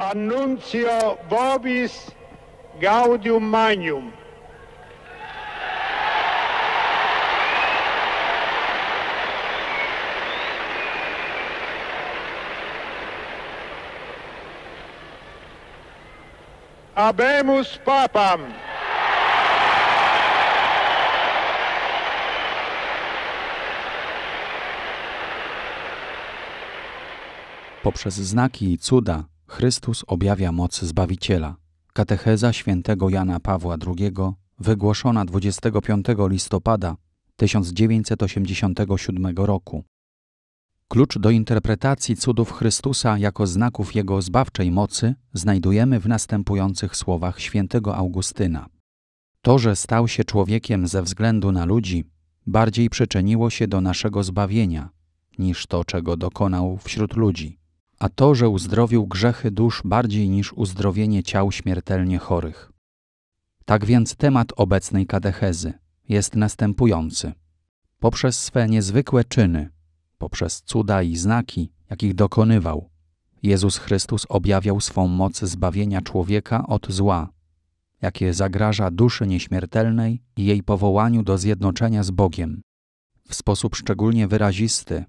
Annuncio Vobis Gaudium Magnum. Abemus Papam. Poprzez znaki i cuda Chrystus objawia moc Zbawiciela. Katecheza świętego Jana Pawła II, wygłoszona 25 listopada 1987 roku. Klucz do interpretacji cudów Chrystusa jako znaków Jego zbawczej mocy znajdujemy w następujących słowach świętego Augustyna. To, że stał się człowiekiem ze względu na ludzi, bardziej przyczyniło się do naszego zbawienia, niż to, czego dokonał wśród ludzi a to, że uzdrowił grzechy dusz bardziej niż uzdrowienie ciał śmiertelnie chorych. Tak więc temat obecnej katechezy jest następujący. Poprzez swe niezwykłe czyny, poprzez cuda i znaki, jakich dokonywał, Jezus Chrystus objawiał swą moc zbawienia człowieka od zła, jakie zagraża duszy nieśmiertelnej i jej powołaniu do zjednoczenia z Bogiem. W sposób szczególnie wyrazisty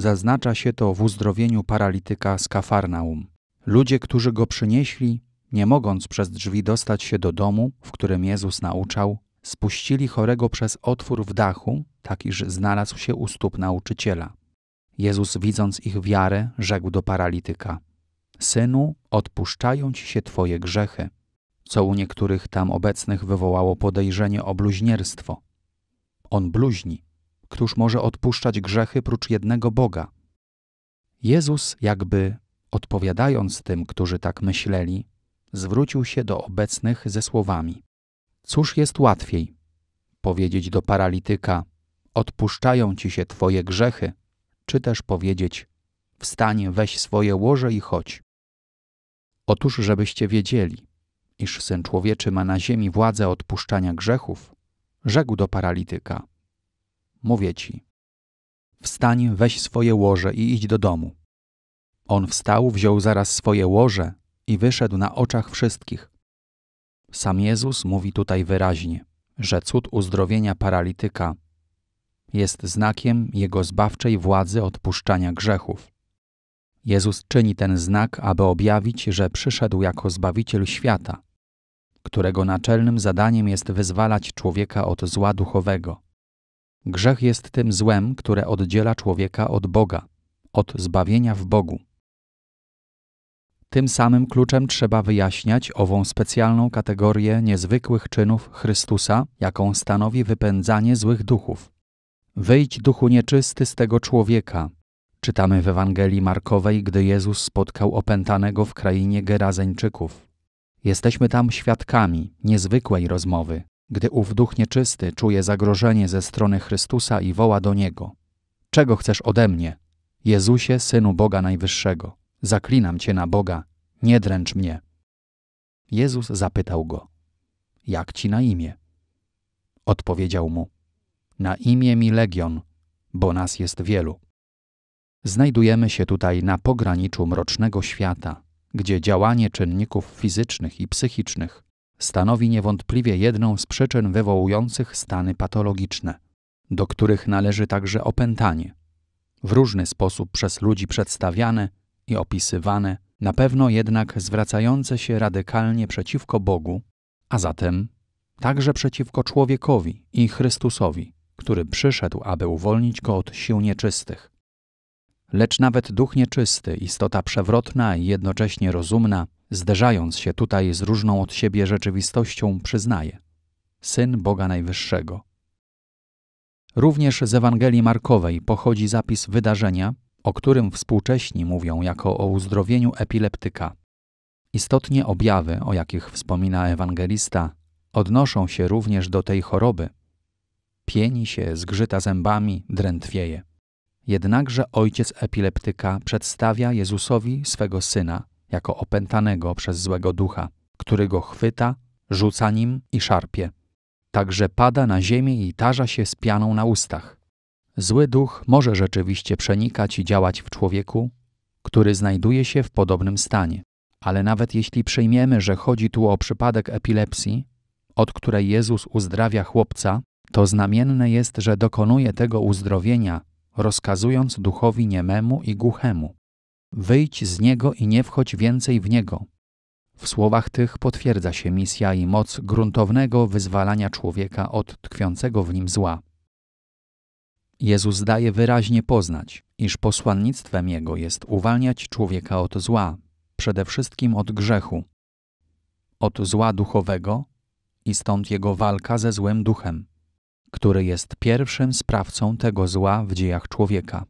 Zaznacza się to w uzdrowieniu paralityka z Kafarnaum. Ludzie, którzy go przynieśli, nie mogąc przez drzwi dostać się do domu, w którym Jezus nauczał, spuścili chorego przez otwór w dachu, tak iż znalazł się u stóp nauczyciela. Jezus, widząc ich wiarę, rzekł do paralityka: Synu, odpuszczają ci się twoje grzechy, co u niektórych tam obecnych wywołało podejrzenie o bluźnierstwo. On bluźni, Któż może odpuszczać grzechy prócz jednego Boga? Jezus, jakby odpowiadając tym, którzy tak myśleli, zwrócił się do obecnych ze słowami: Cóż jest łatwiej? Powiedzieć do paralityka: Odpuszczają ci się twoje grzechy, czy też powiedzieć: Wstań, weź swoje łoże i chodź. Otóż, żebyście wiedzieli, iż syn człowieczy ma na ziemi władzę odpuszczania grzechów, rzekł do paralityka: mówię ci. Wstań, weź swoje łoże i idź do domu. On wstał, wziął zaraz swoje łoże i wyszedł na oczach wszystkich. Sam Jezus mówi tutaj wyraźnie, że cud uzdrowienia paralityka jest znakiem Jego zbawczej władzy odpuszczania grzechów. Jezus czyni ten znak, aby objawić, że przyszedł jako Zbawiciel świata, którego naczelnym zadaniem jest wyzwalać człowieka od zła duchowego. Grzech jest tym złem, które oddziela człowieka od Boga, od zbawienia w Bogu. Tym samym kluczem trzeba wyjaśniać ową specjalną kategorię niezwykłych czynów Chrystusa, jaką stanowi wypędzanie złych duchów. Wyjdź duchu nieczysty z tego człowieka. Czytamy w Ewangelii Markowej, gdy Jezus spotkał opętanego w krainie Gerazeńczyków. Jesteśmy tam świadkami niezwykłej rozmowy, gdy ów duch nieczysty czuje zagrożenie ze strony Chrystusa i woła do niego: Czego chcesz ode mnie? Jezusie, synu Boga Najwyższego, zaklinam cię na Boga, nie dręcz mnie. Jezus zapytał go: Jak ci na imię? Odpowiedział mu: Na imię mi legion, bo nas jest wielu. Znajdujemy się tutaj na pograniczu mrocznego świata, gdzie działanie czynników fizycznych i psychicznych stanowi niewątpliwie jedną z przyczyn wywołujących stany patologiczne, do których należy także opętanie. W różny sposób przez ludzi przedstawiane i opisywane, na pewno jednak zwracające się radykalnie przeciwko Bogu, a zatem także przeciwko człowiekowi i Chrystusowi, który przyszedł, aby uwolnić go od sił nieczystych. Lecz nawet duch nieczysty, istota przewrotna i jednocześnie rozumna, zderzając się tutaj z różną od siebie rzeczywistością, przyznaje: Syn Boga Najwyższego. Również z Ewangelii Markowej pochodzi zapis wydarzenia, o którym współcześni mówią jako o uzdrowieniu epileptyka. Istotnie objawy, o jakich wspomina ewangelista, odnoszą się również do tej choroby. Pieni się, zgrzyta zębami, drętwieje. Jednakże ojciec epileptyka przedstawia Jezusowi swego syna, jako opętanego przez złego ducha, który go chwyta, rzuca nim i szarpie. Także pada na ziemię i tarza się z pianą na ustach. Zły duch może rzeczywiście przenikać i działać w człowieku, który znajduje się w podobnym stanie. Ale nawet jeśli przyjmiemy, że chodzi tu o przypadek epilepsji, od której Jezus uzdrawia chłopca, to znamienne jest, że dokonuje tego uzdrowienia, rozkazując duchowi niememu i głuchemu. Wyjdź z niego i nie wchodź więcej w niego. W słowach tych potwierdza się misja i moc gruntownego wyzwalania człowieka od tkwiącego w nim zła. Jezus daje wyraźnie poznać, iż posłannictwem Jego jest uwalniać człowieka od zła, przede wszystkim od grzechu, od zła duchowego i stąd jego walka ze złym duchem, który jest pierwszym sprawcą tego zła w dziejach człowieka.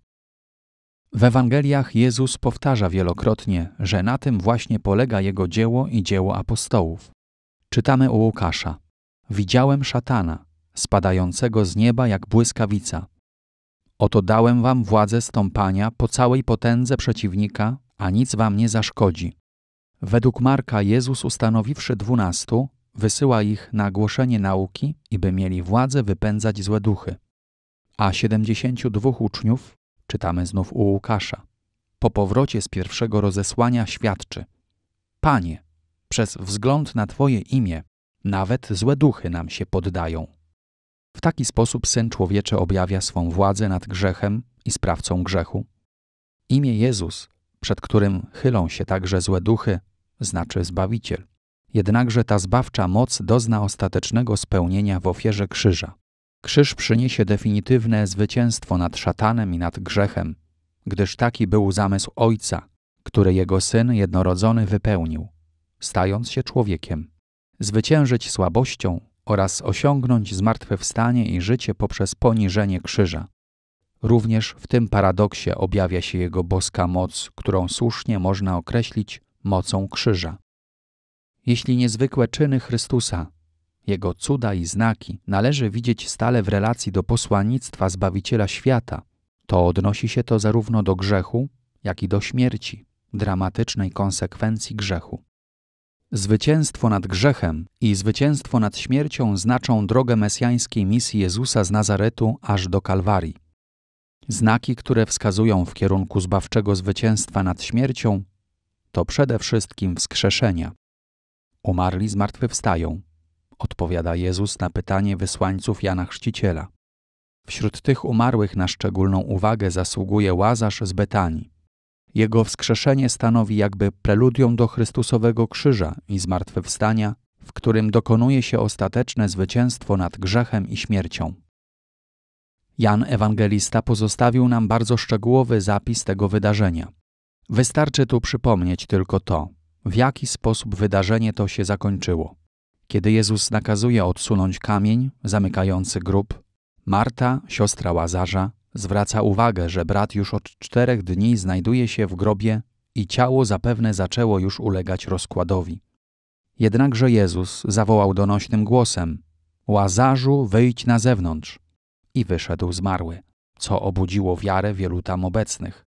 W Ewangeliach Jezus powtarza wielokrotnie, że na tym właśnie polega jego dzieło i dzieło apostołów. Czytamy u Łukasza: Widziałem szatana, spadającego z nieba jak błyskawica. Oto dałem wam władzę stąpania po całej potędze przeciwnika, a nic wam nie zaszkodzi. Według Marka Jezus ustanowiwszy dwunastu, wysyła ich na głoszenie nauki i by mieli władzę wypędzać złe duchy. A siedemdziesięciu dwóch uczniów Czytamy znów u Łukasza. Po powrocie z pierwszego rozesłania świadczy: Panie, przez wzgląd na Twoje imię, nawet złe duchy nam się poddają. W taki sposób syn człowieczy objawia swą władzę nad grzechem i sprawcą grzechu. Imię Jezus, przed którym chylą się także złe duchy, znaczy Zbawiciel. Jednakże ta zbawcza moc dozna ostatecznego spełnienia w ofierze krzyża. Krzyż przyniesie definitywne zwycięstwo nad szatanem i nad grzechem, gdyż taki był zamysł Ojca, który Jego Syn jednorodzony wypełnił, stając się człowiekiem. Zwyciężyć słabością oraz osiągnąć zmartwychwstanie i życie poprzez poniżenie krzyża. Również w tym paradoksie objawia się Jego boska moc, którą słusznie można określić mocą krzyża. Jeśli niezwykłe czyny Chrystusa jego cuda i znaki należy widzieć stale w relacji do posłannictwa Zbawiciela świata. To odnosi się to zarówno do grzechu, jak i do śmierci, dramatycznej konsekwencji grzechu. Zwycięstwo nad grzechem i zwycięstwo nad śmiercią znaczą drogę mesjańskiej misji Jezusa z Nazaretu aż do Kalwarii. Znaki, które wskazują w kierunku zbawczego zwycięstwa nad śmiercią, to przede wszystkim wskrzeszenia. Umarli zmartwychwstają, odpowiada Jezus na pytanie wysłańców Jana Chrzciciela. Wśród tych umarłych na szczególną uwagę zasługuje Łazarz z Betanii. Jego wskrzeszenie stanowi jakby preludium do Chrystusowego krzyża i zmartwychwstania, w którym dokonuje się ostateczne zwycięstwo nad grzechem i śmiercią. Jan Ewangelista pozostawił nam bardzo szczegółowy zapis tego wydarzenia. Wystarczy tu przypomnieć tylko to, w jaki sposób wydarzenie to się zakończyło. Kiedy Jezus nakazuje odsunąć kamień zamykający grób, Marta, siostra Łazarza, zwraca uwagę, że brat już od czterech dni znajduje się w grobie i ciało zapewne zaczęło już ulegać rozkładowi. Jednakże Jezus zawołał donośnym głosem: Łazarzu, wyjdź na zewnątrz! I wyszedł zmarły, co obudziło wiarę wielu tam obecnych.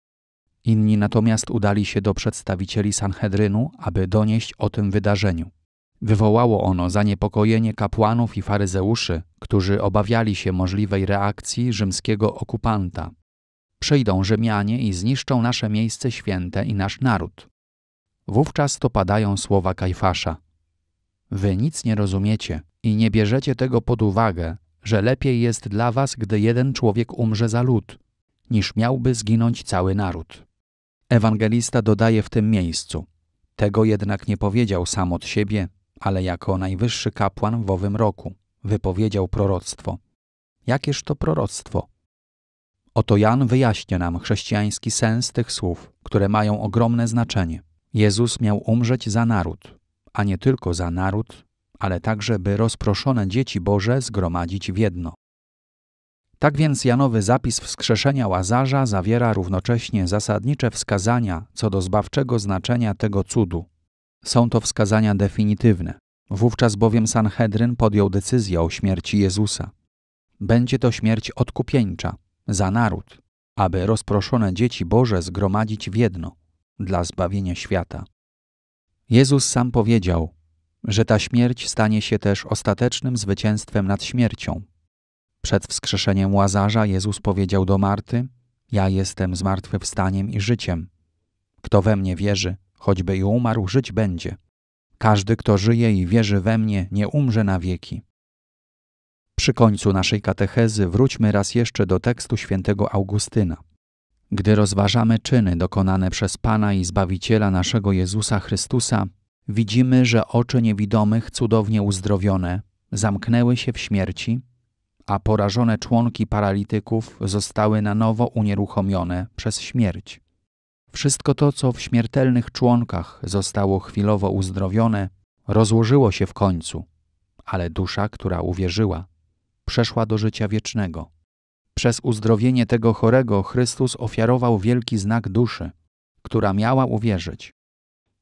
Inni natomiast udali się do przedstawicieli Sanhedrynu, aby donieść o tym wydarzeniu. Wywołało ono zaniepokojenie kapłanów i faryzeuszy, którzy obawiali się możliwej reakcji rzymskiego okupanta. Przyjdą Rzymianie i zniszczą nasze miejsce święte i nasz naród. Wówczas to padają słowa Kajfasza. Wy nic nie rozumiecie i nie bierzecie tego pod uwagę, że lepiej jest dla was, gdy jeden człowiek umrze za lud, niż miałby zginąć cały naród. Ewangelista dodaje w tym miejscu. Tego jednak nie powiedział sam od siebie, ale jako najwyższy kapłan w owym roku wypowiedział proroctwo. Jakież to proroctwo? Oto Jan wyjaśnia nam chrześcijański sens tych słów, które mają ogromne znaczenie. Jezus miał umrzeć za naród, a nie tylko za naród, ale także, by rozproszone dzieci Boże zgromadzić w jedno. Tak więc Janowy zapis wskrzeszenia Łazarza zawiera równocześnie zasadnicze wskazania co do zbawczego znaczenia tego cudu, są to wskazania definitywne. Wówczas bowiem Sanhedryn podjął decyzję o śmierci Jezusa. Będzie to śmierć odkupieńcza, za naród, aby rozproszone dzieci Boże zgromadzić w jedno, dla zbawienia świata. Jezus sam powiedział, że ta śmierć stanie się też ostatecznym zwycięstwem nad śmiercią. Przed wskrzeszeniem Łazarza Jezus powiedział do Marty: Ja jestem zmartwychwstaniem i życiem. Kto we mnie wierzy, Choćby i umarł, żyć będzie. Każdy, kto żyje i wierzy we mnie, nie umrze na wieki. Przy końcu naszej katechezy wróćmy raz jeszcze do tekstu świętego Augustyna. Gdy rozważamy czyny dokonane przez Pana i Zbawiciela naszego Jezusa Chrystusa, widzimy, że oczy niewidomych cudownie uzdrowione zamknęły się w śmierci, a porażone członki paralityków zostały na nowo unieruchomione przez śmierć. Wszystko to, co w śmiertelnych członkach zostało chwilowo uzdrowione, rozłożyło się w końcu, ale dusza, która uwierzyła, przeszła do życia wiecznego. Przez uzdrowienie tego chorego Chrystus ofiarował wielki znak duszy, która miała uwierzyć.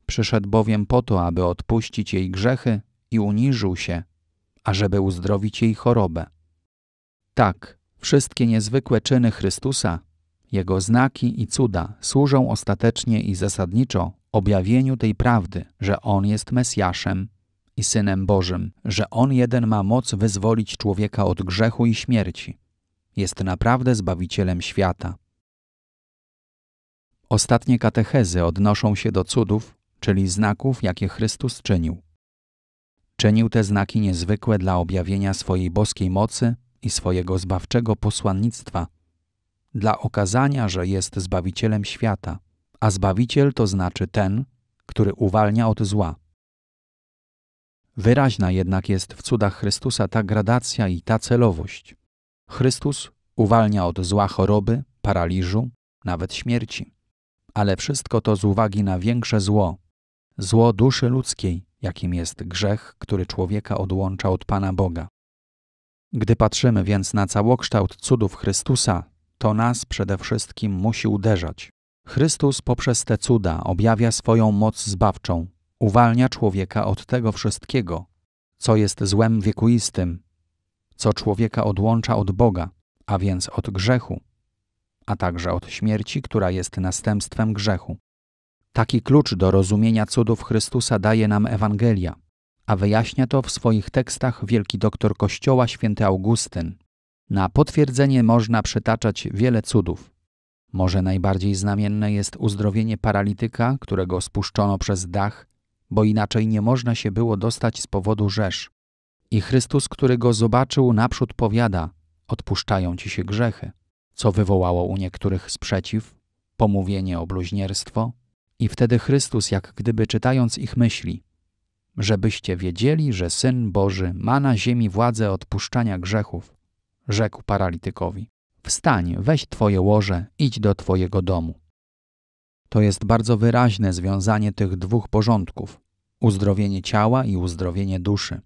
Przyszedł bowiem po to, aby odpuścić jej grzechy i uniżył się, ażeby uzdrowić jej chorobę. Tak, wszystkie niezwykłe czyny Chrystusa jego znaki i cuda służą ostatecznie i zasadniczo objawieniu tej prawdy, że On jest Mesjaszem i Synem Bożym, że On jeden ma moc wyzwolić człowieka od grzechu i śmierci. Jest naprawdę Zbawicielem świata. Ostatnie katechezy odnoszą się do cudów, czyli znaków, jakie Chrystus czynił. Czynił te znaki niezwykłe dla objawienia swojej boskiej mocy i swojego zbawczego posłannictwa – dla okazania, że jest Zbawicielem świata, a Zbawiciel to znaczy ten, który uwalnia od zła. Wyraźna jednak jest w cudach Chrystusa ta gradacja i ta celowość. Chrystus uwalnia od zła choroby, paraliżu, nawet śmierci. Ale wszystko to z uwagi na większe zło, zło duszy ludzkiej, jakim jest grzech, który człowieka odłącza od Pana Boga. Gdy patrzymy więc na całokształt cudów Chrystusa, to nas przede wszystkim musi uderzać. Chrystus poprzez te cuda objawia swoją moc zbawczą, uwalnia człowieka od tego wszystkiego, co jest złem wiekuistym, co człowieka odłącza od Boga, a więc od grzechu, a także od śmierci, która jest następstwem grzechu. Taki klucz do rozumienia cudów Chrystusa daje nam Ewangelia, a wyjaśnia to w swoich tekstach wielki doktor Kościoła święty Augustyn. Na potwierdzenie można przytaczać wiele cudów. Może najbardziej znamienne jest uzdrowienie paralityka, którego spuszczono przez dach, bo inaczej nie można się było dostać z powodu rzesz. I Chrystus, który go zobaczył, naprzód powiada: Odpuszczają ci się grzechy, co wywołało u niektórych sprzeciw, pomówienie o bluźnierstwo. I wtedy Chrystus, jak gdyby czytając ich myśli, żebyście wiedzieli, że Syn Boży ma na ziemi władzę odpuszczania grzechów rzekł paralitykowi. Wstań, weź twoje łoże, idź do twojego domu. To jest bardzo wyraźne związanie tych dwóch porządków uzdrowienie ciała i uzdrowienie duszy.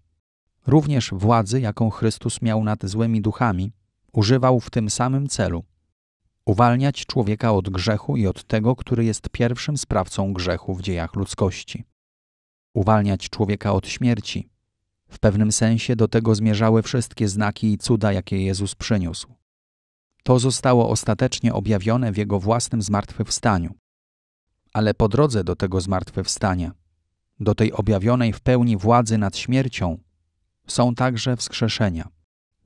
Również władzy, jaką Chrystus miał nad złymi duchami, używał w tym samym celu uwalniać człowieka od grzechu i od tego, który jest pierwszym sprawcą grzechu w dziejach ludzkości. Uwalniać człowieka od śmierci, w pewnym sensie do tego zmierzały wszystkie znaki i cuda, jakie Jezus przyniósł. To zostało ostatecznie objawione w Jego własnym zmartwychwstaniu. Ale po drodze do tego zmartwychwstania, do tej objawionej w pełni władzy nad śmiercią, są także wskrzeszenia.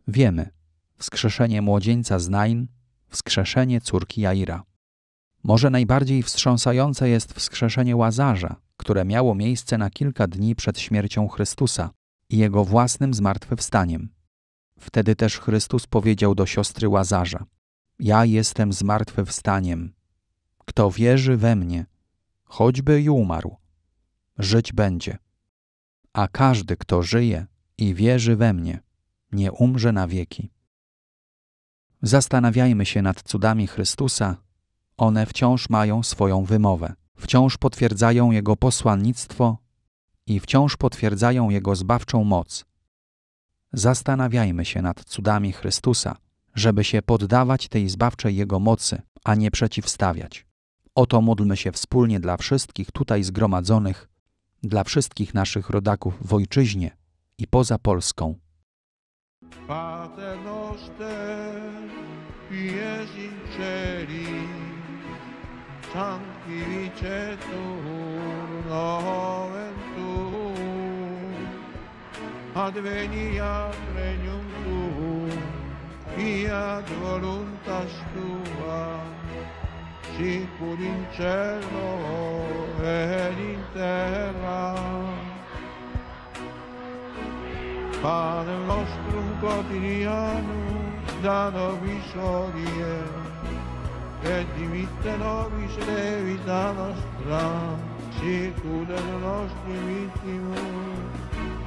Wiemy, wskrzeszenie młodzieńca z Nain, wskrzeszenie córki Jaira. Może najbardziej wstrząsające jest wskrzeszenie Łazarza, które miało miejsce na kilka dni przed śmiercią Chrystusa, i jego własnym zmartwychwstaniem. Wtedy też Chrystus powiedział do siostry Łazarza: Ja jestem zmartwychwstaniem. Kto wierzy we mnie, choćby i umarł, żyć będzie. A każdy, kto żyje i wierzy we mnie, nie umrze na wieki. Zastanawiajmy się nad cudami Chrystusa. One wciąż mają swoją wymowę, wciąż potwierdzają Jego posłannictwo i wciąż potwierdzają Jego zbawczą moc. Zastanawiajmy się nad cudami Chrystusa, żeby się poddawać tej zbawczej Jego mocy, a nie przeciwstawiać. Oto módlmy się wspólnie dla wszystkich tutaj zgromadzonych, dla wszystkich naszych rodaków w ojczyźnie i poza Polską. adveniat regnum tuum fiat voluntas tua sic in cielo et in terra panem nostrum quotidianum da nobis hodie et dimitte nobis levita nostra sic ut et nostri vittimus